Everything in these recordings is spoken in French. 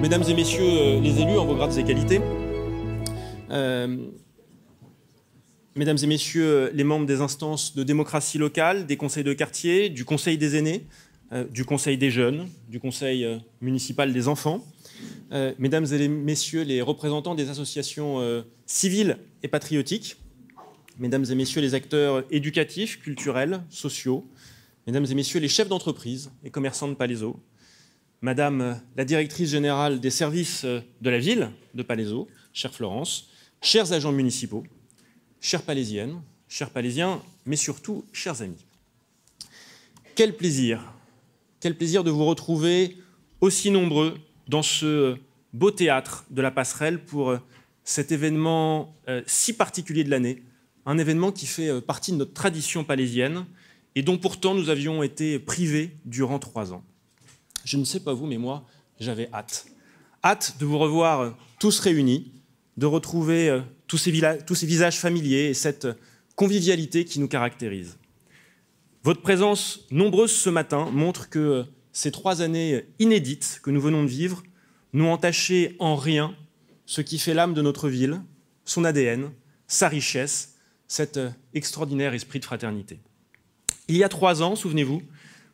Mesdames et messieurs euh, les élus, en vos grades et qualités, euh, Mesdames et messieurs les membres des instances de démocratie locale, des conseils de quartier, du conseil des aînés, euh, du conseil des jeunes, du conseil municipal des enfants, Mesdames et messieurs les représentants des associations civiles et patriotiques, Mesdames et messieurs les acteurs éducatifs, culturels, sociaux, Mesdames et messieurs les chefs d'entreprise et commerçants de Palaiso, Madame euh, la directrice générale des services euh, de la ville de Palaiso, chère Florence, chers agents municipaux, chères Palaisiennes, chers Palaisiens, mais surtout, chers amis. Quel plaisir, quel plaisir de vous retrouver aussi nombreux dans ce euh, beau théâtre de la passerelle pour cet événement si particulier de l'année, un événement qui fait partie de notre tradition palaisienne et dont pourtant nous avions été privés durant trois ans. Je ne sais pas vous, mais moi, j'avais hâte. Hâte de vous revoir euh, tous réunis, de retrouver euh, tous ces, visages familiers et cette euh, convivialité qui nous caractérise. Votre présence nombreuse ce matin montre que ces trois années inédites que nous venons de vivre n'ont entaché en rien ce qui fait l'âme de notre ville, son ADN, sa richesse, cet extraordinaire esprit de fraternité. Il y a trois ans, souvenez-vous,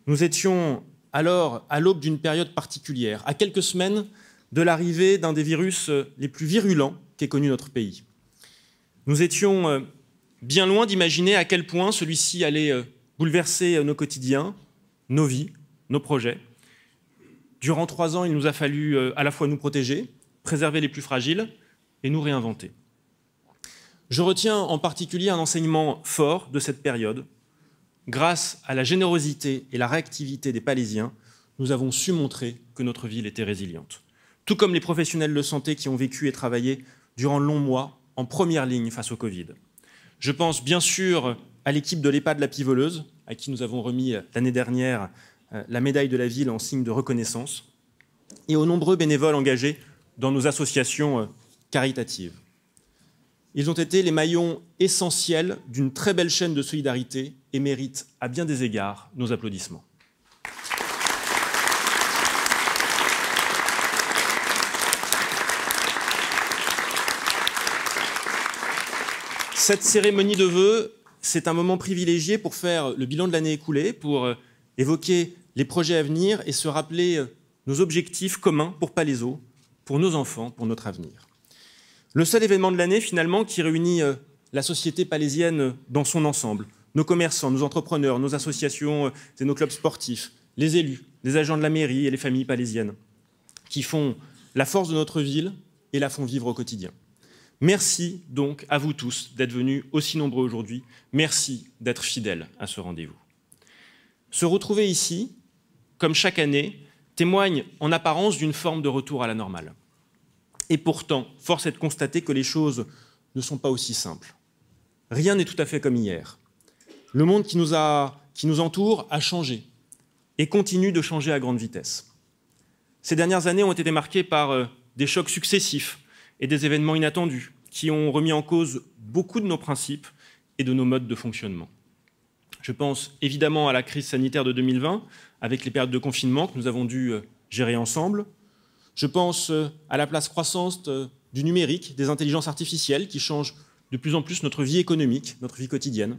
nous étions alors à l'aube d'une période particulière, à quelques semaines de l'arrivée d'un des virus euh, les plus virulents qu'ait connu notre pays. Nous étions euh, bien loin d'imaginer à quel point celui-ci allait euh, bouleverser nos quotidiens, nos vies, nos projets. Durant trois ans, il nous a fallu à la fois nous protéger, préserver les plus fragiles et nous réinventer. Je retiens en particulier un enseignement fort de cette période, grâce à la générosité et la réactivité des Palésiens, nous avons su montrer que notre ville était résiliente. Tout comme les professionnels de santé qui ont vécu et travaillé durant longs mois en première ligne face au Covid. Je pense bien sûr à l'équipe de de La Pivoleuse, à qui nous avons remis l'année dernière euh, la médaille de la ville en signe de reconnaissance, et aux nombreux bénévoles engagés dans nos associations euh, caritatives. Ils ont été les maillons essentiels d'une très belle chaîne de solidarité et mérite à bien des égards nos applaudissements. Cette cérémonie de vœux, c'est un moment privilégié pour faire le bilan de l'année écoulée, pour euh, évoquer les projets à venir et se rappeler euh, nos objectifs communs pour Palaiso, pour nos enfants, pour notre avenir. Le seul événement de l'année, finalement, qui réunit euh, la société palaisienne dans son ensemble, nos commerçants, nos entrepreneurs, nos associations et euh, nos clubs sportifs, les élus, les agents de la mairie et les familles palésiennes qui font la force de notre ville et la font vivre au quotidien. Merci donc à vous tous d'être venus aussi nombreux aujourd'hui. Merci d'être fidèles à ce rendez-vous. Se retrouver ici, comme chaque année, témoigne en apparence d'une forme de retour à la normale. Et pourtant, force est de constater que les choses ne sont pas aussi simples. Rien n'est tout à fait comme hier le monde qui nous, entoure a changé et continue de changer à grande vitesse. Ces dernières années ont été marquées par euh, des chocs successifs et des événements inattendus qui ont remis en cause beaucoup de nos principes et de nos modes de fonctionnement. Je pense évidemment à la crise sanitaire de 2020, avec les périodes de confinement que nous avons dû euh, gérer ensemble. Je pense euh, à la place croissante du numérique, des intelligences artificielles qui changent de plus en plus notre vie économique, notre vie quotidienne.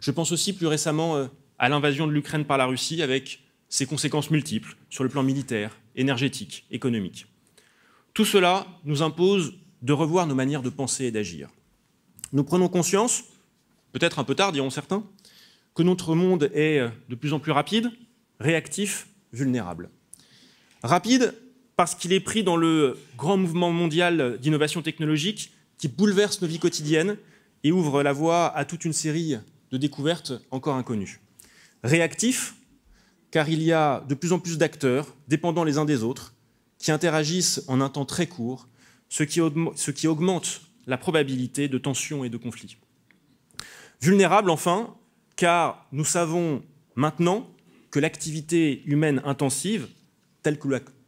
Je pense aussi plus récemment euh, à l'invasion de l'Ukraine par la Russie avec ses conséquences multiples sur le plan militaire, énergétique, économique. Tout cela nous impose de revoir nos manières de penser et d'agir. Nous prenons conscience, peut-être un peu tard diront certains, que notre monde est euh, de plus en plus rapide, réactif, vulnérable. Rapide parce qu'il est pris dans le grand mouvement mondial d'innovation technologique qui bouleverse nos vies quotidiennes et ouvre la voie à toute une série de découvertes encore inconnues. Réactif, car il y a de plus en plus d'acteurs, dépendants les uns des autres, qui interagissent en un temps très court, ce qui, augmente la probabilité de tensions et de conflits. Vulnérable, enfin, car nous savons maintenant que l'activité humaine intensive, telle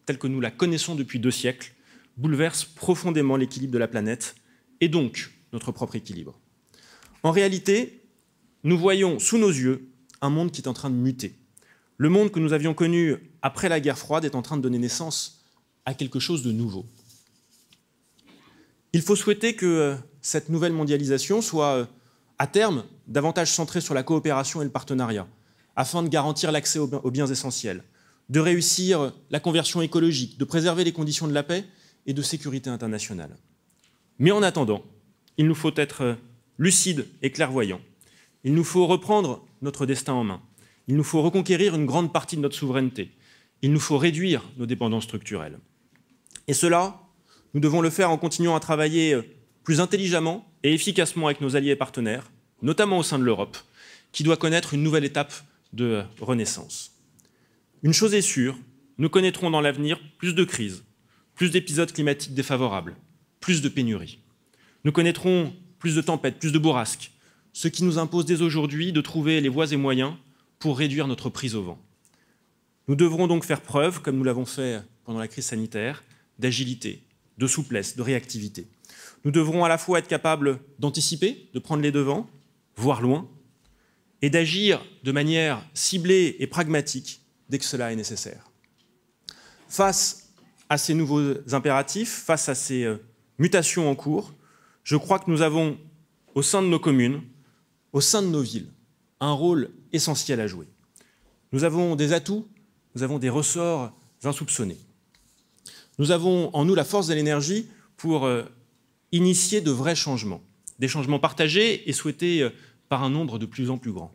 telle que nous la connaissons depuis deux siècles, bouleverse profondément l'équilibre de la planète et donc notre propre équilibre. En réalité, nous voyons sous nos yeux un monde qui est en train de muter. Le monde que nous avions connu après la guerre froide est en train de donner naissance à quelque chose de nouveau. Il faut souhaiter que euh, cette nouvelle mondialisation soit, euh, à terme, davantage centrée sur la coopération et le partenariat, afin de garantir l'accès aux biens essentiels, de réussir euh, la conversion écologique, de préserver les conditions de la paix et de sécurité internationale. Mais en attendant, il nous faut être lucides et clairvoyants il nous faut reprendre notre destin en main. Il nous faut reconquérir une grande partie de notre souveraineté. Il nous faut réduire nos dépendances structurelles. Et cela, nous devons le faire en continuant à travailler euh, plus intelligemment et efficacement avec nos alliés et partenaires, notamment au sein de l'Europe, qui doit connaître une nouvelle étape de euh, renaissance. Une chose est sûre, nous connaîtrons dans l'avenir plus de crises, plus d'épisodes climatiques défavorables, plus de pénuries. Nous connaîtrons plus de tempêtes, plus de bourrasques, ce qui nous impose dès aujourd'hui de trouver les voies et moyens pour réduire notre prise au vent. Nous devrons donc faire preuve, comme nous l'avons fait pendant la crise sanitaire, d'agilité, de souplesse, de réactivité. Nous devrons à la fois être capables d'anticiper, de prendre les devants, voire loin, et d'agir de manière ciblée et pragmatique dès que cela est nécessaire. Face à ces nouveaux impératifs, face à ces euh, mutations en cours, je crois que nous avons, au sein de nos communes, au sein de nos villes un rôle essentiel à jouer. Nous avons des atouts, nous avons des ressorts insoupçonnés. Nous avons en nous la force et l'énergie pour euh, initier de vrais changements, des changements partagés et souhaités euh, par un nombre de plus en plus grand.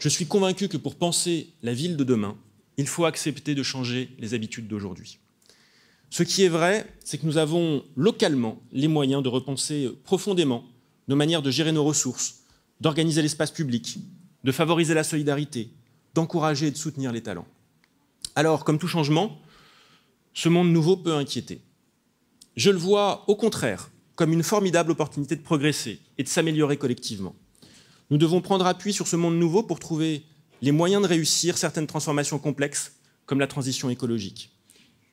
Je suis convaincu que pour penser la ville de demain, il faut accepter de changer les habitudes d'aujourd'hui. Ce qui est vrai, c'est que nous avons localement les moyens de repenser euh, profondément nos manières de gérer nos ressources, d'organiser l'espace public, de favoriser la solidarité, d'encourager et de soutenir les talents. Alors, comme tout changement, ce monde nouveau peut inquiéter. Je le vois au contraire comme une formidable opportunité de progresser et de s'améliorer collectivement. Nous devons prendre appui sur ce monde nouveau pour trouver les moyens de réussir certaines transformations complexes, comme la transition écologique.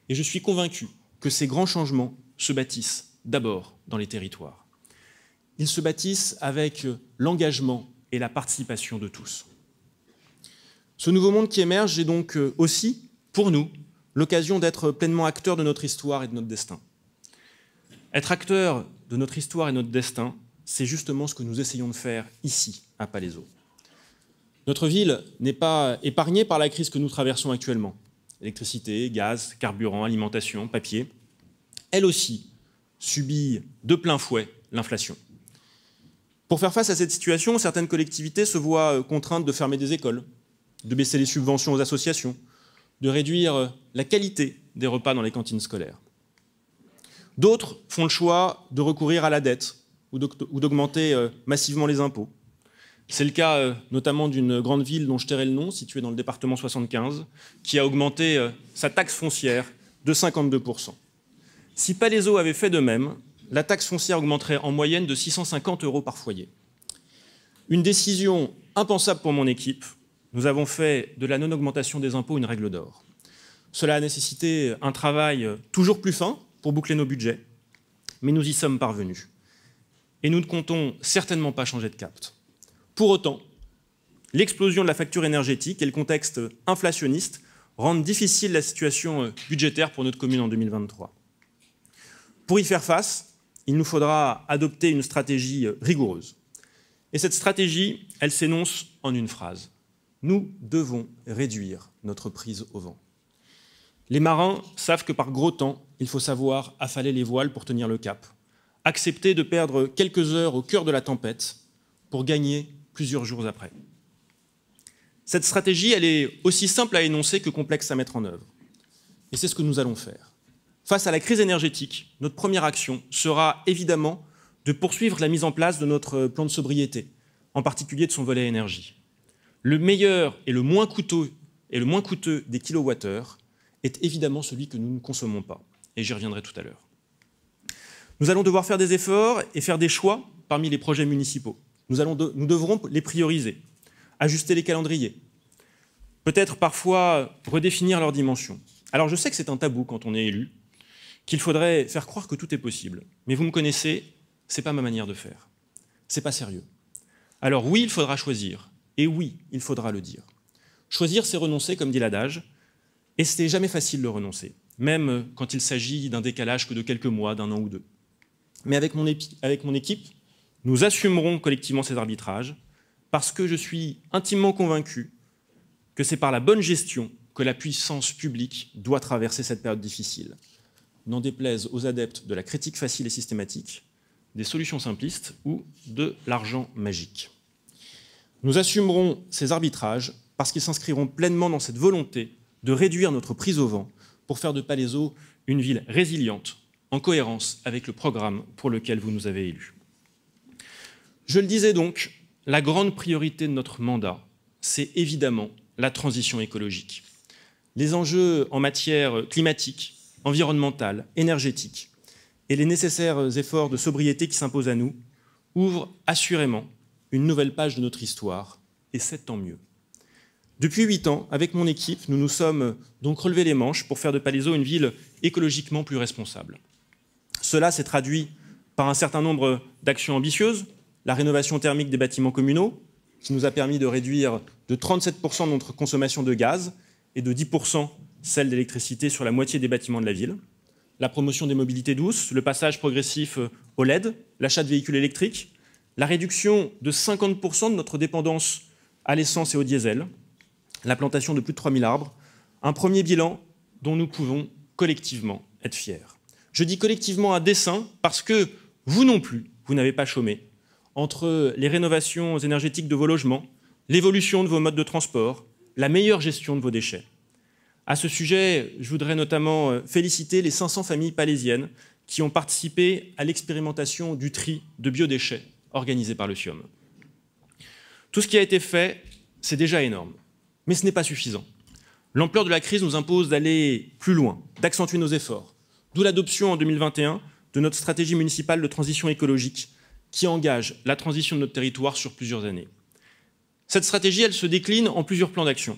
Et je suis convaincu que ces grands changements se bâtissent d'abord dans les territoires ils se bâtissent avec l'engagement et la participation de tous. Ce nouveau monde qui émerge est donc euh, aussi, pour nous, l'occasion d'être pleinement acteur de notre histoire et de notre destin. Être acteur de notre histoire et notre destin, c'est justement ce que nous essayons de faire ici, à Palaiso. Notre ville n'est pas épargnée par la crise que nous traversons actuellement. Électricité, gaz, carburant, alimentation, papier. Elle aussi subit de plein fouet l'inflation. Pour faire face à cette situation, certaines collectivités se voient euh, contraintes de fermer des écoles, de baisser les subventions aux associations, de réduire euh, la qualité des repas dans les cantines scolaires. D'autres font le choix de recourir à la dette ou d'augmenter euh, massivement les impôts. C'est le cas notamment d'une grande ville dont je tairai le nom, située dans le département 75, qui a augmenté sa taxe foncière de 52%. Si Palaiso avait fait de même, la taxe foncière augmenterait en moyenne de 650 euros par foyer. Une décision impensable pour mon équipe. Nous avons fait de la non-augmentation des impôts une règle d'or. Cela a nécessité un travail toujours plus fin pour boucler nos budgets, mais nous y sommes parvenus. Et nous ne comptons certainement pas changer de cap. Pour autant, l'explosion de la facture énergétique et le contexte inflationniste rendent difficile la situation budgétaire pour notre commune en 2023. Pour y faire face, il nous faudra adopter une stratégie euh, rigoureuse. Et cette stratégie, elle s'énonce en une phrase. Nous devons réduire notre prise au vent. Les marins savent que par gros temps, il faut savoir affaler les voiles pour tenir le cap, accepter de perdre quelques heures au cœur de la tempête pour gagner plusieurs jours après. Cette stratégie, elle est aussi simple à énoncer que complexe à mettre en œuvre. Et c'est ce que nous allons faire. Face à la crise énergétique, notre première action sera évidemment de poursuivre la mise en place de notre euh, plan de sobriété, en particulier de son volet énergie. Le meilleur et le moins coûteux, et le moins coûteux des kilowattheures est évidemment celui que nous ne consommons pas, et j'y reviendrai tout à l'heure. Nous allons devoir faire des efforts et faire des choix parmi les projets municipaux. Nous, allons nous devrons les prioriser, ajuster les calendriers, peut-être parfois redéfinir leurs dimensions. Alors je sais que c'est un tabou quand on est élu, qu'il faudrait faire croire que tout est possible. Mais vous me connaissez, ce n'est pas ma manière de faire. C'est pas sérieux. Alors oui, il faudra choisir, et oui, il faudra le dire. Choisir, c'est renoncer, comme dit l'adage, et c'est jamais facile de renoncer, même quand il s'agit d'un décalage que de quelques mois, d'un an ou deux. Mais avec mon, avec mon équipe, nous assumerons collectivement ces arbitrages, parce que je suis intimement convaincu que c'est par la bonne gestion que la puissance publique doit traverser cette période difficile n'en déplaise aux adeptes de la critique facile et systématique, des solutions simplistes ou de l'argent magique. Nous assumerons ces arbitrages parce qu'ils s'inscriront pleinement dans cette volonté de réduire notre prise au vent pour faire de Palaiso une ville résiliente, en cohérence avec le programme pour lequel vous nous avez élus. Je le disais donc, la grande priorité de notre mandat, c'est évidemment la transition écologique. Les enjeux en matière climatique, environnementale, énergétique, et les nécessaires euh, efforts de sobriété qui s'imposent à nous, ouvrent assurément une nouvelle page de notre histoire, et c'est tant mieux. Depuis huit ans, avec mon équipe, nous nous sommes euh, donc relevé les manches pour faire de Palaiso une ville écologiquement plus responsable. Cela s'est traduit par un certain nombre d'actions ambitieuses, la rénovation thermique des bâtiments communaux, qui nous a permis de réduire de 37% notre consommation de gaz et de 10% celle d'électricité sur la moitié des bâtiments de la ville, la promotion des mobilités douces, le passage progressif euh, au LED, l'achat de véhicules électriques, la réduction de 50% de notre dépendance à l'essence et au diesel, la plantation de plus de 3000 arbres, un premier bilan dont nous pouvons collectivement être fiers. Je dis collectivement à dessein parce que vous non plus, vous n'avez pas chômé. Entre les rénovations énergétiques de vos logements, l'évolution de vos modes de transport, la meilleure gestion de vos déchets, à ce sujet, je voudrais notamment euh, féliciter les 500 familles palésiennes qui ont participé à l'expérimentation du tri de biodéchets organisé par le CIOM. Tout ce qui a été fait, c'est déjà énorme, mais ce n'est pas suffisant. L'ampleur de la crise nous impose d'aller plus loin, d'accentuer nos efforts, d'où l'adoption en 2021 de notre stratégie municipale de transition écologique qui engage la transition de notre territoire sur plusieurs années. Cette stratégie, elle se décline en plusieurs plans d'action.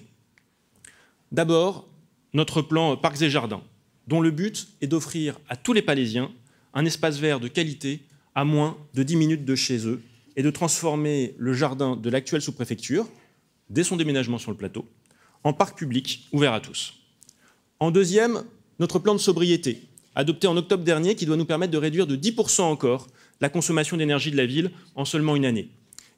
D'abord, notre plan Parcs et Jardins, dont le but est d'offrir à tous les Palésiens un espace vert de qualité à moins de 10 minutes de chez eux et de transformer le jardin de l'actuelle sous-préfecture, dès son déménagement sur le plateau, en parc public ouvert à tous. En deuxième, notre plan de sobriété, adopté en octobre dernier, qui doit nous permettre de réduire de 10% encore la consommation d'énergie de la ville en seulement une année.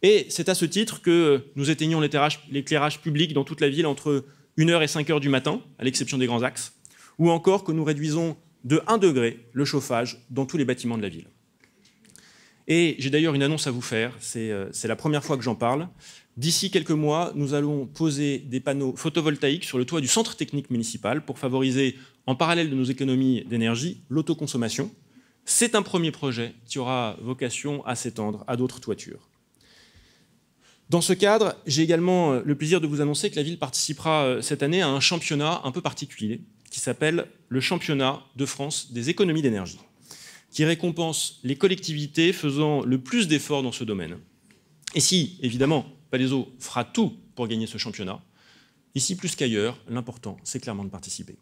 Et c'est à ce titre que nous éteignons l'éclairage public dans toute la ville entre 1h et 5h du matin, à l'exception des grands axes, ou encore que nous réduisons de 1 degré le chauffage dans tous les bâtiments de la ville. Et j'ai d'ailleurs une annonce à vous faire, euh, c'est la première fois que j'en parle. D'ici quelques mois, nous allons poser des panneaux photovoltaïques sur le toit du centre technique municipal pour favoriser, en parallèle de nos économies d'énergie, l'autoconsommation. C'est un premier projet qui aura vocation à s'étendre à d'autres toitures. Dans ce cadre, j'ai également euh, le plaisir de vous annoncer que la ville participera euh, cette année à un championnat un peu particulier qui s'appelle le championnat de France des économies d'énergie, qui récompense les collectivités faisant le plus d'efforts dans ce domaine. Et si, évidemment, Palaiso fera tout pour gagner ce championnat, ici plus qu'ailleurs, l'important, c'est clairement de participer.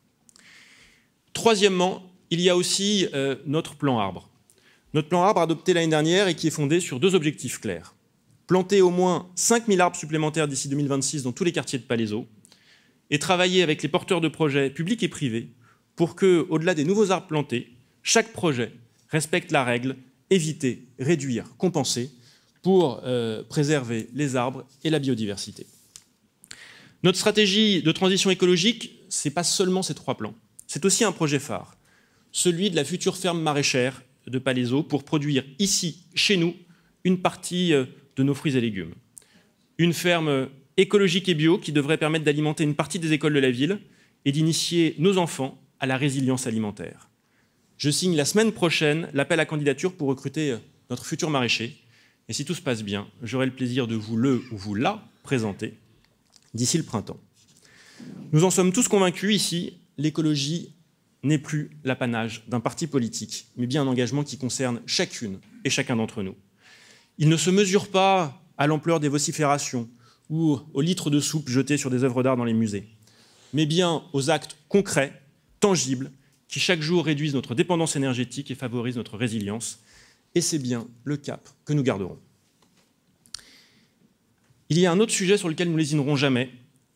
Troisièmement, il y a aussi euh, notre plan arbre. Notre plan arbre adopté l'année dernière et qui est fondé sur deux objectifs clairs planter au moins 5000 arbres supplémentaires d'ici 2026 dans tous les quartiers de Palaiso, et travailler avec les porteurs de projets publics et privés pour que, au-delà des nouveaux arbres plantés, chaque projet respecte la règle éviter, réduire, compenser pour euh, préserver les arbres et la biodiversité. Notre stratégie de transition écologique, ce n'est pas seulement ces trois plans, c'est aussi un projet phare, celui de la future ferme maraîchère de Palaiso pour produire ici, chez nous, une partie euh, de nos fruits et légumes. Une ferme écologique et bio qui devrait permettre d'alimenter une partie des écoles de la ville et d'initier nos enfants à la résilience alimentaire. Je signe la semaine prochaine l'appel à candidature pour recruter euh, notre futur maraîcher. Et si tout se passe bien, j'aurai le plaisir de vous le ou vous la présenter d'ici le printemps. Nous en sommes tous convaincus ici, l'écologie n'est plus l'apanage d'un parti politique, mais bien un engagement qui concerne chacune et chacun d'entre nous. Il ne se mesure pas à l'ampleur des vociférations ou aux litres de soupe jetés sur des œuvres d'art dans les musées, mais bien aux actes concrets, tangibles, qui chaque jour réduisent notre dépendance énergétique et favorisent notre résilience. Et c'est bien le cap que nous garderons. Il y a un autre sujet sur lequel nous lésinerons jamais,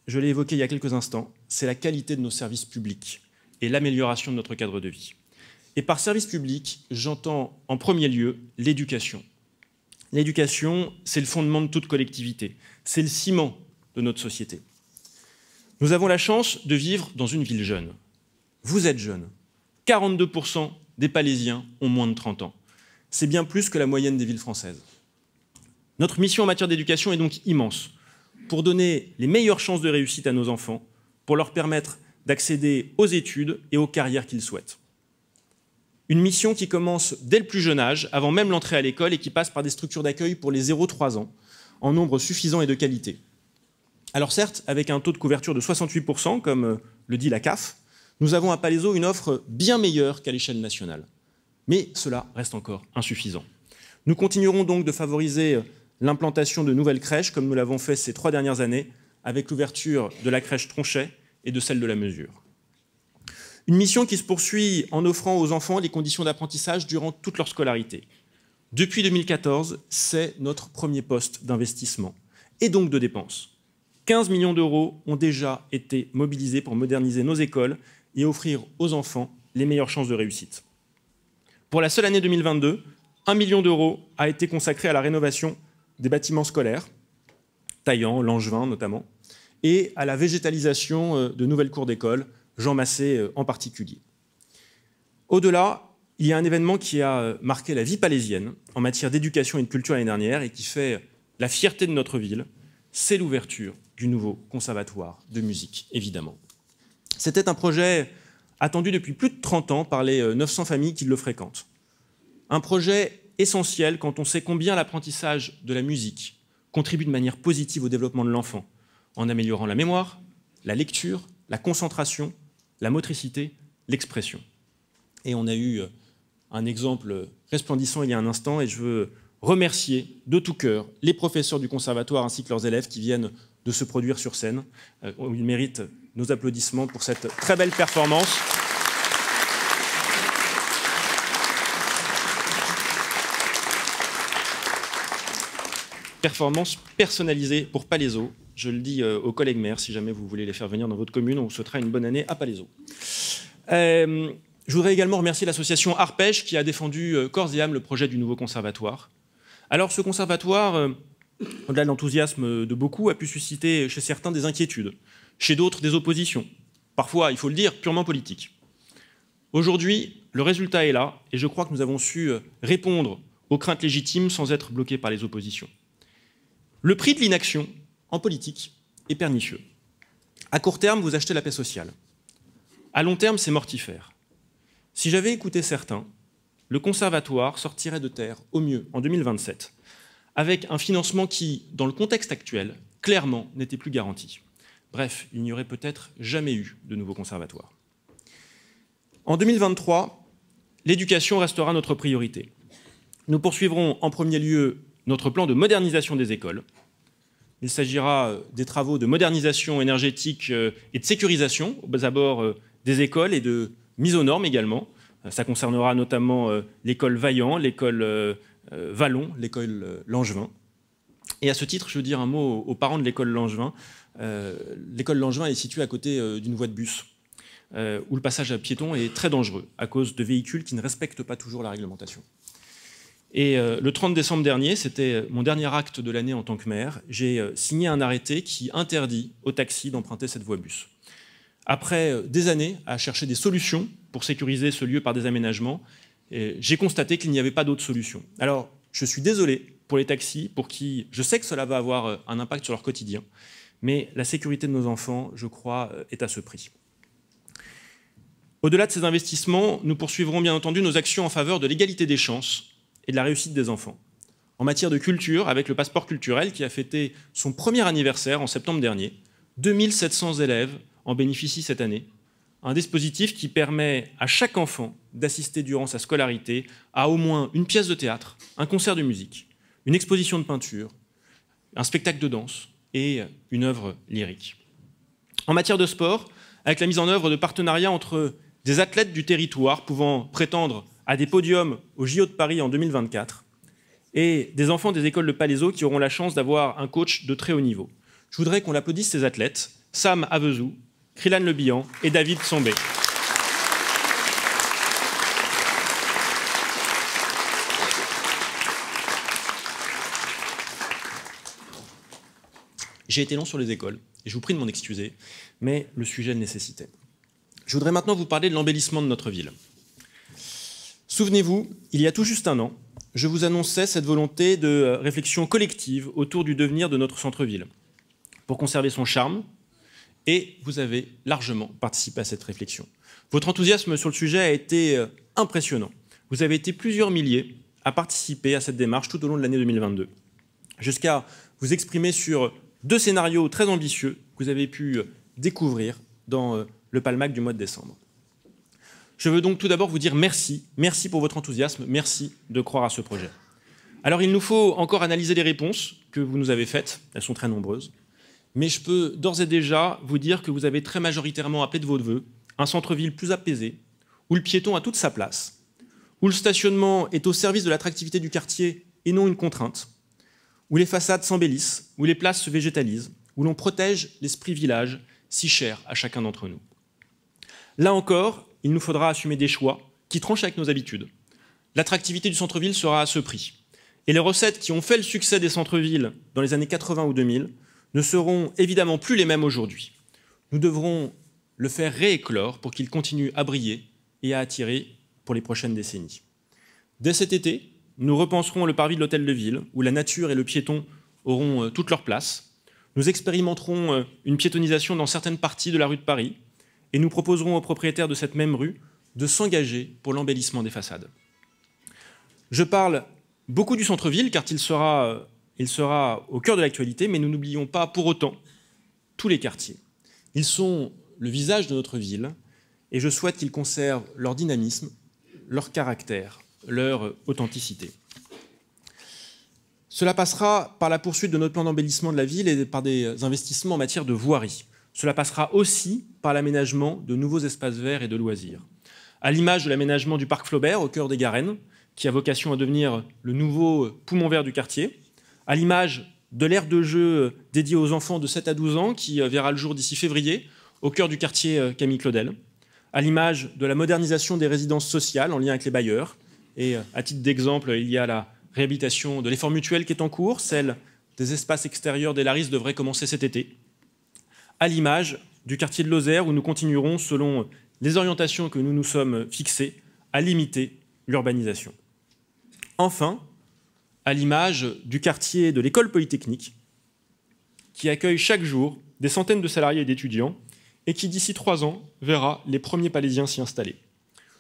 je l'ai évoqué il y a quelques instants, c'est la qualité de nos services publics et l'amélioration de notre cadre de vie. Et par service public, j'entends en premier lieu l'éducation l'éducation, c'est le fondement de toute collectivité, c'est le ciment de notre société. Nous avons la chance de vivre dans une ville jeune. Vous êtes jeune. 42% des Palésiens ont moins de 30 ans. C'est bien plus que la moyenne des villes françaises. Notre mission en matière d'éducation est donc immense, pour donner les meilleures chances de réussite à nos enfants, pour leur permettre d'accéder aux études et aux carrières qu'ils souhaitent. Une mission qui commence dès le plus jeune âge, avant même l'entrée à l'école, et qui passe par des structures d'accueil pour les 0-3 ans, en nombre suffisant et de qualité. Alors certes, avec un taux de couverture de 68%, comme euh, le dit la CAF, nous avons à Palaiso une offre bien meilleure qu'à l'échelle nationale. Mais cela reste encore insuffisant. Nous continuerons donc de favoriser euh, l'implantation de nouvelles crèches, comme nous l'avons fait ces trois dernières années, avec l'ouverture de la crèche Tronchet et de celle de la Mesure. Une mission qui se poursuit en offrant aux enfants les conditions d'apprentissage durant toute leur scolarité. Depuis 2014, c'est notre premier poste d'investissement et donc de dépenses. 15 millions d'euros ont déjà été mobilisés pour moderniser nos écoles et offrir aux enfants les meilleures chances de réussite. Pour la seule année 2022, 1 million d'euros a été consacré à la rénovation des bâtiments scolaires, Taillant, Langevin notamment, et à la végétalisation euh, de nouvelles cours d'école, Jean Massé euh, en particulier. Au-delà, il y a un événement qui a euh, marqué la vie palésienne en matière d'éducation et de culture l'année dernière et qui fait euh, la fierté de notre ville, c'est l'ouverture du nouveau conservatoire de musique, évidemment. C'était un projet attendu depuis plus de 30 ans par les 900 familles qui le fréquentent. Un projet essentiel quand on sait combien l'apprentissage de la musique contribue de manière positive au développement de l'enfant, en améliorant la mémoire, la lecture, la concentration, la motricité, l'expression. Et on a eu euh, un exemple resplendissant il y a un instant, et je veux remercier de tout cœur les professeurs du conservatoire ainsi que leurs élèves qui viennent de se produire sur scène. Euh, ils méritent nos applaudissements pour cette très belle performance. Performance personnalisée pour Palaiso, je le dis euh, aux collègues maires, si jamais vous voulez les faire venir dans votre commune, on souhaitera une bonne année à Palaiso. Euh, je voudrais également remercier l'association Arpèche qui a défendu euh, corps et âme le projet du nouveau conservatoire. Alors ce conservatoire, au-delà de l'enthousiasme de beaucoup, a pu susciter chez certains des inquiétudes, chez d'autres des oppositions, parfois, il faut le dire, purement politiques. Aujourd'hui, le résultat est là et je crois que nous avons su répondre aux craintes légitimes sans être bloqués par les oppositions. Le prix de l'inaction, en politique et pernicieux. À court terme, vous achetez la paix sociale. À long terme, c'est mortifère. Si j'avais écouté certains, le conservatoire sortirait de terre, au mieux, en 2027, avec un financement qui, dans le contexte actuel, clairement n'était plus garanti. Bref, il n'y aurait peut-être jamais eu de nouveau conservatoire. En 2023, l'éducation restera notre priorité. Nous poursuivrons en premier lieu notre plan de modernisation des écoles, il s'agira euh, des travaux de modernisation énergétique euh, et de sécurisation d'abord euh, des écoles et de mise aux normes également. Ça concernera notamment l'école Vaillant, l'école Vallon, l'école Langevin. Et à ce titre, je veux dire un mot aux parents de l'école Langevin. l'école Langevin est située à côté d'une voie de bus, où le passage à piéton est très dangereux à cause de véhicules qui ne respectent pas toujours la réglementation. Et euh, le 30 décembre dernier, c'était euh, mon dernier acte de l'année en tant que maire, j'ai euh, signé un arrêté qui interdit aux taxis d'emprunter cette voie bus. Après des années à chercher des solutions pour sécuriser ce lieu par des aménagements, j'ai constaté qu'il n'y avait pas d'autre solution. Alors, je suis désolé pour les taxis, pour qui je sais que cela va avoir un impact sur leur quotidien, mais la sécurité de nos enfants, je crois, est à ce prix. Au-delà de ces investissements, nous poursuivrons bien entendu nos actions en faveur de l'égalité des chances de la réussite des enfants. En matière de culture, avec le passeport culturel qui a fêté son premier anniversaire en septembre dernier, 2700 élèves en bénéficient cette année. Un dispositif qui permet à chaque enfant d'assister durant sa scolarité à au moins une pièce de théâtre, un concert de musique, une exposition de peinture, un spectacle de danse et une œuvre lyrique. En matière de sport, avec la mise en œuvre de partenariats entre des athlètes du territoire pouvant prétendre à des podiums au JO de Paris en 2024 et des enfants des écoles de Palaiso qui auront la chance d'avoir un coach de très haut niveau. Je voudrais qu'on applaudisse ces athlètes, Sam Avezou, Krilan Lebihan et David Sombé. J'ai été long sur les écoles, et je vous prie de m'en excuser, mais le sujet nécessitait. Je voudrais maintenant vous parler de l'embellissement de notre ville. Souvenez-vous, il y a tout juste un an, je vous annonçais cette volonté de euh, réflexion collective autour du devenir de notre centre-ville, pour conserver son charme, et vous avez largement participé à cette réflexion. Votre enthousiasme sur le sujet a été euh, impressionnant. Vous avez été plusieurs milliers à participer à cette démarche tout au long de l'année 2022, jusqu'à vous exprimer sur deux scénarios très ambitieux que vous avez pu euh, découvrir dans le Palmac du mois de décembre. Je veux donc tout d'abord vous dire merci, merci pour votre enthousiasme, merci de croire à ce projet. Alors il nous faut encore analyser les réponses que vous nous avez faites, elles sont très nombreuses, mais je peux d'ores et déjà vous dire que vous avez très majoritairement appelé de vos voeux un centre-ville plus apaisé, où le piéton a toute sa place, où le stationnement est au service de l'attractivité du quartier et non une contrainte, où les façades s'embellissent, où les places se végétalisent, où l'on protège l'esprit village si cher à chacun d'entre nous. Là encore, il nous faudra assumer des choix qui tranchent avec nos habitudes. L'attractivité du centre-ville sera à ce prix. Et les recettes qui ont fait le succès des centres-villes dans les années 80 ou 2000 ne seront évidemment plus les mêmes aujourd'hui. Nous devrons le faire rééclore pour qu'il continue à briller et à attirer pour les prochaines décennies. Dès cet été, nous repenserons le parvis de l'hôtel de ville, où la nature et le piéton auront euh, toute leur place. Nous expérimenterons euh, une piétonisation dans certaines parties de la rue de Paris, et nous proposerons aux propriétaires de cette même rue de s'engager pour l'embellissement des façades. Je parle beaucoup du centre-ville, car il sera, euh, il sera au cœur de l'actualité, mais nous n'oublions pas pour autant tous les quartiers. Ils sont le visage de notre ville, et je souhaite qu'ils conservent leur dynamisme, leur caractère, leur authenticité. Cela passera par la poursuite de notre plan d'embellissement de la ville et par des investissements en matière de voirie. Cela passera aussi par l'aménagement de nouveaux espaces verts et de loisirs. À l'image de l'aménagement du parc Flaubert au cœur des Garennes, qui a vocation à devenir le nouveau poumon vert du quartier, à l'image de l'aire de jeu dédiée aux enfants de 7 à 12 ans, qui verra le jour d'ici février, au cœur du quartier Camille Claudel, à l'image de la modernisation des résidences sociales en lien avec les bailleurs. Et euh, à titre d'exemple, il y a la réhabilitation de l'effort mutuel qui est en cours, celle des espaces extérieurs des Laris devrait commencer cet été à l'image du quartier de Lozère où nous continuerons, selon les orientations que nous nous sommes fixées, à limiter l'urbanisation. Enfin, à l'image du quartier de l'école polytechnique, qui accueille chaque jour des centaines de salariés et d'étudiants, et qui d'ici trois ans verra les premiers palaisiens s'y installer.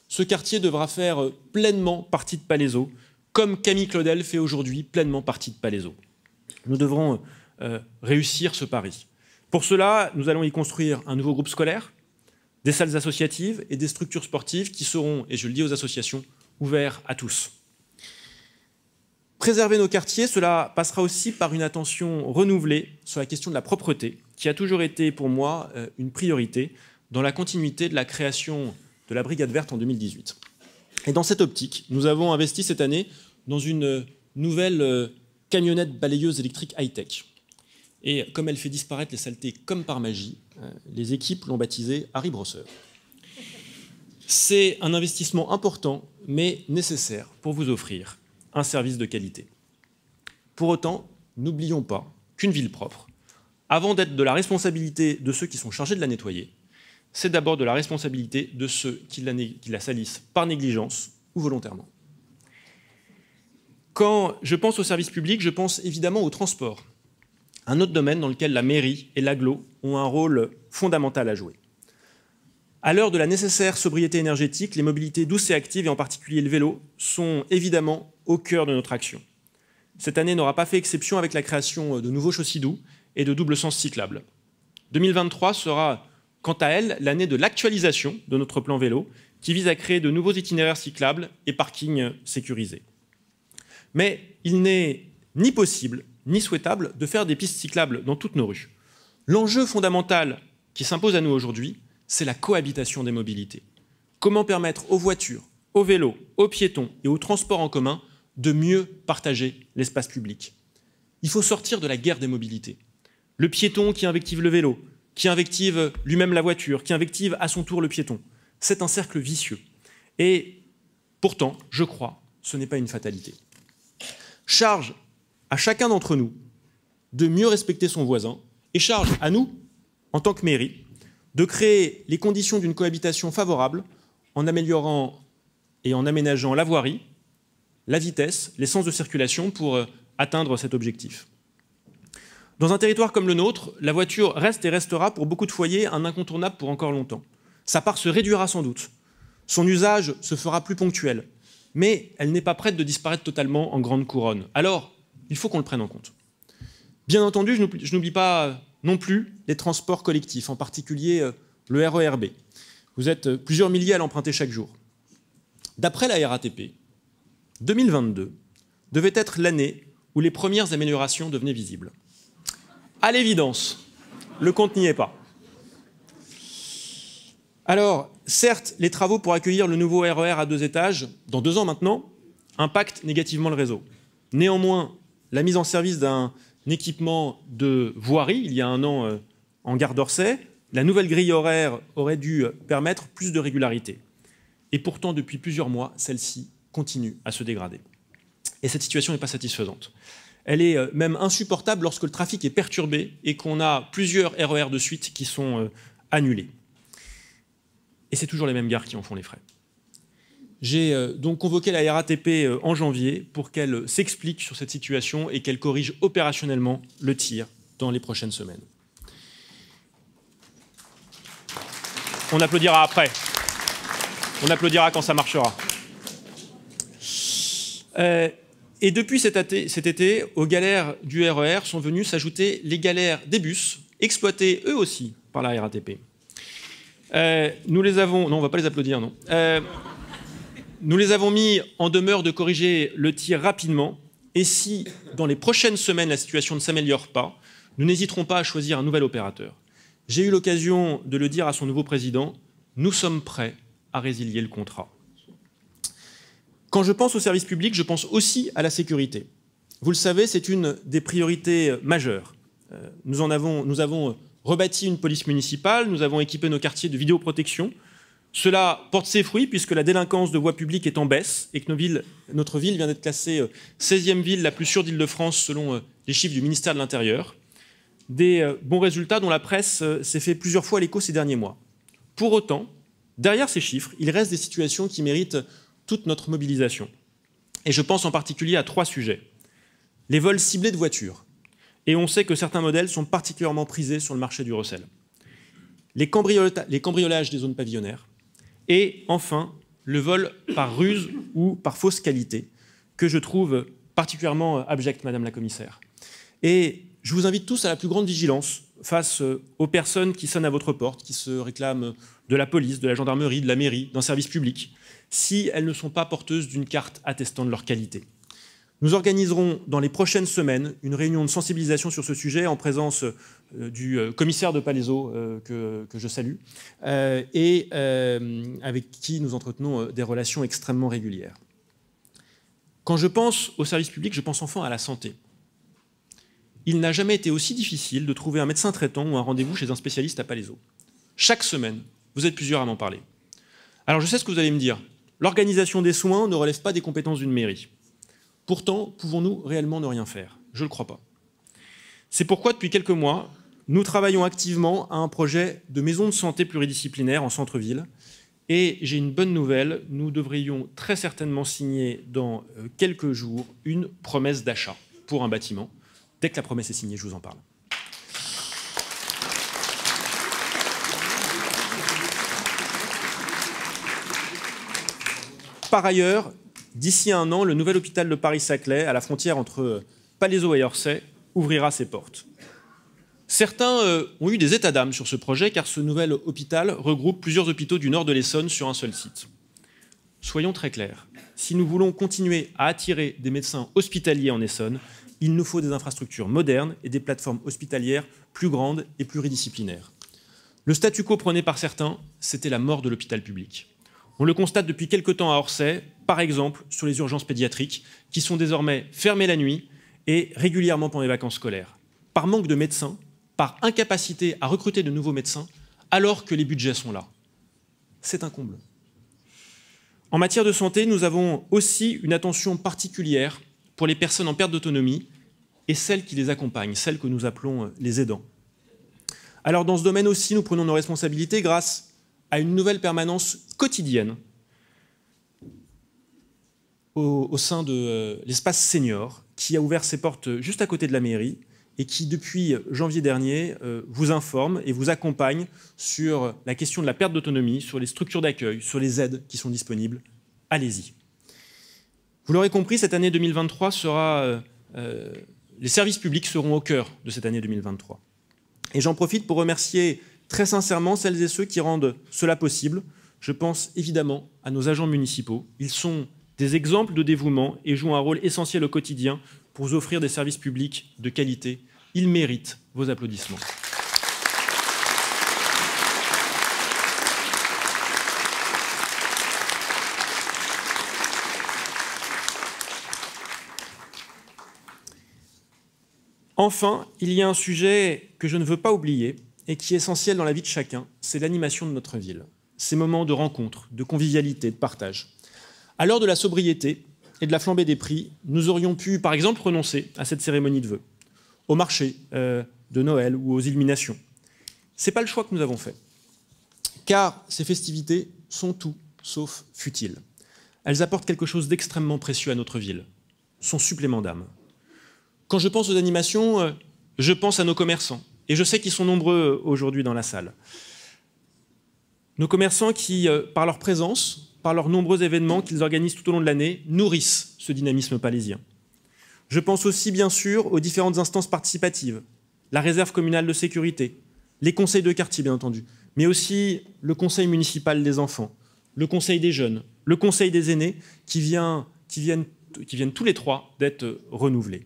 Ce quartier devra faire pleinement partie de Palaiso, comme Camille Claudel fait aujourd'hui pleinement partie de Palaiso. Nous devrons euh, réussir ce pari. Pour cela, nous allons y construire un nouveau groupe scolaire, des salles associatives et des structures sportives qui seront, et je le dis aux associations, ouverts à tous. Préserver nos quartiers, cela passera aussi par une attention renouvelée sur la question de la propreté, qui a toujours été pour moi euh, une priorité dans la continuité de la création de la Brigade verte en 2018. Et dans cette optique, nous avons investi cette année dans une nouvelle euh, camionnette balayeuse électrique high-tech. Et comme elle fait disparaître les saletés comme par magie, euh, les équipes l'ont baptisée Harry Brosseur. C'est un investissement important, mais nécessaire pour vous offrir un service de qualité. Pour autant, n'oublions pas qu'une ville propre, avant d'être de la responsabilité de ceux qui sont chargés de la nettoyer, c'est d'abord de la responsabilité de ceux qui la, salissent par négligence ou volontairement. Quand je pense au service public, je pense évidemment au transport un autre domaine dans lequel la mairie et l'aglo ont un rôle fondamental à jouer. À l'heure de la nécessaire sobriété énergétique, les mobilités douces et actives, et en particulier le vélo, sont évidemment au cœur de notre action. Cette année n'aura pas fait exception avec la création de nouveaux doux et de double sens cyclables. 2023 sera, quant à elle, l'année de l'actualisation de notre plan vélo, qui vise à créer de nouveaux itinéraires cyclables et parkings sécurisés. Mais il n'est ni possible ni souhaitable de faire des pistes cyclables dans toutes nos rues. L'enjeu fondamental qui s'impose à nous aujourd'hui, c'est la cohabitation des mobilités. Comment permettre aux voitures, aux vélos, aux piétons et aux transports en commun de mieux partager l'espace public Il faut sortir de la guerre des mobilités. Le piéton qui invective le vélo, qui invective lui-même la voiture, qui invective à son tour le piéton. C'est un cercle vicieux. Et pourtant, je crois, ce n'est pas une fatalité. Charge à chacun d'entre nous de mieux respecter son voisin et charge à nous, en tant que mairie, de créer les conditions d'une cohabitation favorable en améliorant et en aménageant la voirie, la vitesse, les sens de circulation pour euh, atteindre cet objectif. Dans un territoire comme le nôtre, la voiture reste et restera pour beaucoup de foyers un incontournable pour encore longtemps. Sa part se réduira sans doute. Son usage se fera plus ponctuel. Mais elle n'est pas prête de disparaître totalement en grande couronne. Alors, il faut qu'on le prenne en compte. Bien entendu, je n'oublie pas euh, non plus les transports collectifs, en particulier euh, le RERB. Vous êtes euh, plusieurs milliers à l'emprunter chaque jour. D'après la RATP, 2022 devait être l'année où les premières améliorations devenaient visibles. À l'évidence, le compte n'y est pas. Alors, certes, les travaux pour accueillir le nouveau RER e à deux étages, dans deux ans maintenant, impactent négativement le réseau. Néanmoins, la mise en service d'un équipement de voirie, il y a un an euh, en gare d'Orsay, la nouvelle grille horaire aurait dû euh, permettre plus de régularité. Et pourtant, depuis plusieurs mois, celle-ci continue à se dégrader. Et cette situation n'est pas satisfaisante. Elle est euh, même insupportable lorsque le trafic est perturbé et qu'on a plusieurs RER e de suite qui sont annulés. Et c'est toujours les mêmes gares qui en font les frais. J'ai euh, donc convoqué la RATP euh, en janvier pour qu'elle euh, s'explique sur cette situation et qu'elle corrige opérationnellement le tir dans les prochaines semaines. On applaudira après. On applaudira quand ça marchera. et depuis cet été, aux galères du RER e sont venues s'ajouter les galères des bus, exploitées eux aussi par la RATP. nous les avons. Non, on ne va pas les applaudir, non. Nous les avons mis en demeure de corriger le tir rapidement, et si dans les prochaines semaines la situation ne s'améliore pas, nous n'hésiterons pas à choisir un nouvel opérateur. J'ai eu l'occasion de le dire à son nouveau président, nous sommes prêts à résilier le contrat. Quand je pense au service public, je pense aussi à la sécurité. Vous le savez, c'est une des priorités majeures. Euh, nous, nous avons rebâti une police municipale, nous avons équipé nos quartiers de vidéoprotection, cela porte ses fruits puisque la délinquance de voies publiques est en baisse et que notre ville vient d'être classée 16e euh, ville la plus sûre d'Île-de-France selon euh, les chiffres du ministère de l'Intérieur. Des euh, bons résultats dont la presse s'est fait plusieurs fois l'écho ces derniers mois. Pour autant, derrière ces chiffres, il reste des situations qui méritent toute notre mobilisation. Et je pense en particulier à trois sujets. Les vols ciblés de voitures. Et on sait que certains modèles sont particulièrement prisés sur le marché du recel. Les, cambriolages des zones pavillonnaires et enfin, le vol par ruse ou par fausse qualité, que je trouve particulièrement abjecte, Madame la Commissaire. Et je vous invite tous à la plus grande vigilance face euh, aux personnes qui sonnent à votre porte, qui se réclament de la police, de la gendarmerie, de la mairie, d'un service public, si elles ne sont pas porteuses d'une carte attestant de leur qualité. Nous organiserons dans les prochaines semaines une réunion de sensibilisation sur ce sujet en présence euh, du euh, commissaire de Palaiso euh, que, je salue, et avec qui nous entretenons des relations extrêmement régulières. Quand je pense au service public, je pense enfin à la santé. Il n'a jamais été aussi difficile de trouver un médecin traitant ou un rendez-vous chez un spécialiste à Palaiso. Chaque semaine, vous êtes plusieurs à m'en parler. Alors je sais ce que vous allez me dire. L'organisation des soins ne relève pas des compétences d'une mairie. Pourtant, pouvons-nous réellement ne rien faire Je ne le crois pas. C'est pourquoi, depuis quelques mois, nous travaillons activement à un projet de maison de santé pluridisciplinaire en centre-ville. Et j'ai une bonne nouvelle, nous devrions très certainement signer dans euh, quelques jours une promesse d'achat pour un bâtiment. Dès que la promesse est signée, je vous en parle. Par ailleurs, d'ici un an, le nouvel hôpital de Paris-Saclay, à la frontière entre Palaiseau et Orsay, ouvrira ses portes. Certains euh, ont eu des états d'âme sur ce projet car ce nouvel hôpital regroupe plusieurs hôpitaux du nord de l'Essonne sur un seul site. Soyons très clairs, si nous voulons continuer à attirer des médecins hospitaliers en Essonne, il nous faut des infrastructures modernes et des plateformes hospitalières plus grandes et pluridisciplinaires. Le statu quo prôné par certains, c'était la mort de l'hôpital public. On le constate depuis quelque temps à Orsay, par exemple sur les urgences pédiatriques, qui sont désormais fermées la nuit et régulièrement pendant les vacances scolaires. Par manque de médecins, par incapacité à recruter de nouveaux médecins alors que les budgets sont là. C'est un comble. En matière de santé, nous avons aussi une attention particulière pour les personnes en perte d'autonomie et celles qui les accompagnent, celles que nous appelons euh, les aidants. Alors dans ce domaine aussi, nous prenons nos responsabilités grâce à une nouvelle permanence quotidienne au, sein de euh, l'espace senior qui a ouvert ses portes juste à côté de la mairie et qui, depuis janvier dernier, euh, vous informe et vous accompagne sur la question de la perte d'autonomie, sur les structures d'accueil, sur les aides qui sont disponibles. Allez-y. Vous l'aurez compris, cette année 2023 sera... Euh, euh, les services publics seront au cœur de cette année 2023. Et j'en profite pour remercier très sincèrement celles et ceux qui rendent cela possible. Je pense évidemment à nos agents municipaux. Ils sont des exemples de dévouement et jouent un rôle essentiel au quotidien pour offrir des services publics de qualité il mérite vos applaudissements. Enfin, il y a un sujet que je ne veux pas oublier et qui est essentiel dans la vie de chacun, c'est l'animation de notre ville, ces moments de rencontre, de convivialité, de partage. À l'heure de la sobriété et de la flambée des prix, nous aurions pu, par exemple, renoncer à cette cérémonie de vœux au marché euh, de Noël ou aux illuminations. Ce n'est pas le choix que nous avons fait, car ces festivités sont tout sauf futiles. Elles apportent quelque chose d'extrêmement précieux à notre ville, son supplément d'âme. Quand je pense aux animations, euh, je pense à nos commerçants, et je sais qu'ils sont nombreux euh, aujourd'hui dans la salle. Nos commerçants qui, par leur présence, par leurs nombreux événements qu'ils organisent tout au long de l'année, nourrissent ce dynamisme palaisien. Je pense aussi bien sûr aux différentes instances participatives, la réserve communale de sécurité, les conseils de quartier bien entendu, mais aussi le conseil municipal des enfants, le conseil des jeunes, le conseil des aînés, qui, viennent, viennent tous les trois d'être renouvelés.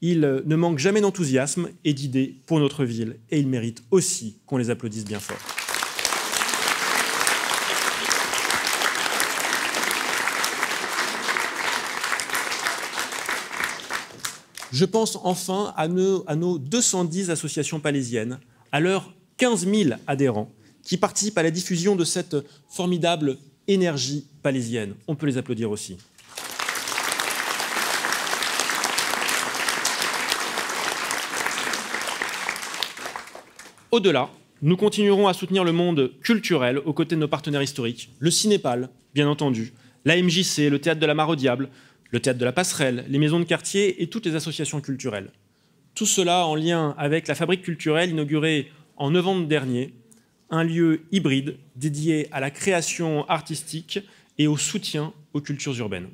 Ils euh, ne manquent jamais d'enthousiasme et d'idées pour notre ville, et ils méritent aussi qu'on les applaudisse bien fort. Je pense enfin à nos, 210 associations palésiennes, à leurs 15 000 adhérents qui participent à la diffusion de cette formidable énergie palésienne. On peut les applaudir aussi. Au-delà, nous continuerons à soutenir le monde culturel aux côtés de nos partenaires historiques, le Cinépal, bien entendu, la MJC, le Théâtre de la Mare au Diable, le théâtre de la passerelle, les maisons de quartier et toutes les associations culturelles. Tout cela en lien avec la fabrique culturelle inaugurée en novembre dernier, un lieu hybride dédié à la création artistique et au soutien aux cultures urbaines.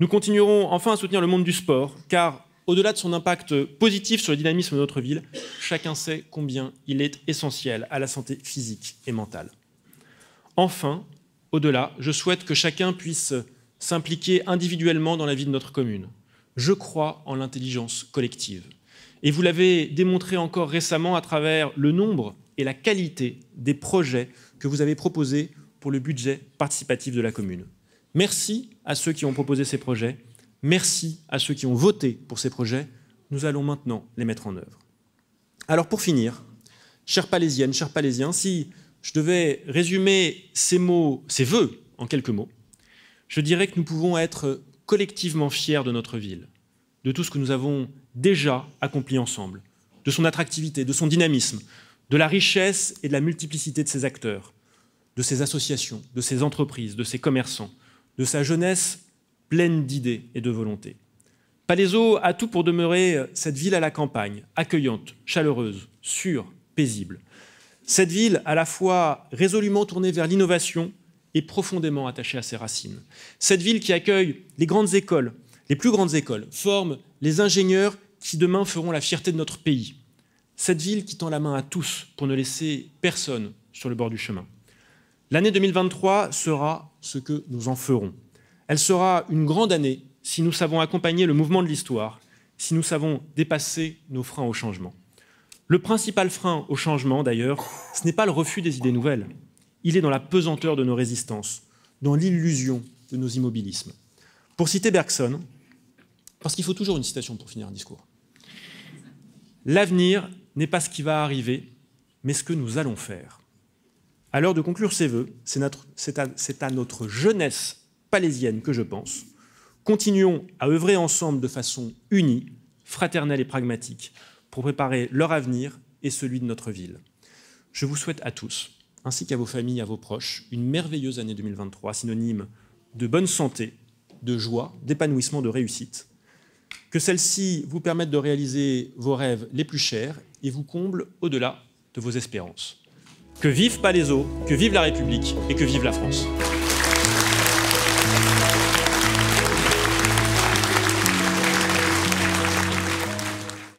Nous continuerons enfin à soutenir le monde du sport, car au-delà de son impact positif sur le dynamisme de notre ville, chacun sait combien il est essentiel à la santé physique et mentale. Enfin, au-delà, je souhaite que chacun puisse s'impliquer individuellement dans la vie de notre commune. Je crois en l'intelligence collective. Et vous l'avez démontré encore récemment à travers le nombre et la qualité des projets que vous avez proposés pour le budget participatif de la commune. Merci à ceux qui ont proposé ces projets. Merci à ceux qui ont voté pour ces projets. Nous allons maintenant les mettre en œuvre. Alors pour finir, chères Palaisiennes, chers Palaisiens, si je devais résumer ces mots, ces vœux en quelques mots, je dirais que nous pouvons être collectivement fiers de notre ville, de tout ce que nous avons déjà accompli ensemble, de son attractivité, de son dynamisme, de la richesse et de la multiplicité de ses acteurs, de ses associations, de ses entreprises, de ses commerçants, de sa jeunesse pleine d'idées et de volonté. Palaiso a tout pour demeurer cette ville à la campagne, accueillante, chaleureuse, sûre, paisible. Cette ville à la fois résolument tournée vers l'innovation est profondément attachée à ses racines. Cette ville qui accueille les grandes écoles, les plus grandes écoles, forme les ingénieurs qui demain feront la fierté de notre pays. Cette ville qui tend la main à tous pour ne laisser personne sur le bord du chemin. L'année 2023 sera ce que nous en ferons. Elle sera une grande année si nous savons accompagner le mouvement de l'histoire, si nous savons dépasser nos freins au changement. Le principal frein au changement, d'ailleurs, ce n'est pas le refus des idées nouvelles, il est dans la pesanteur de nos résistances, dans l'illusion de nos immobilismes. Pour citer Bergson, parce qu'il faut toujours une citation pour finir un discours, l'avenir n'est pas ce qui va arriver, mais ce que nous allons faire. À l'heure de conclure ces vœux, c'est à, notre jeunesse palésienne que je pense. Continuons à œuvrer ensemble de façon unie, fraternelle et pragmatique pour préparer leur avenir et celui de notre ville. Je vous souhaite à tous ainsi qu'à vos familles, à vos proches, une merveilleuse année 2023, synonyme de bonne santé, de joie, d'épanouissement, de réussite. Que celle-ci vous permette de réaliser vos rêves les plus chers et vous comble au-delà de vos espérances. Que vive Palaiso, que vive la République et que vive la France.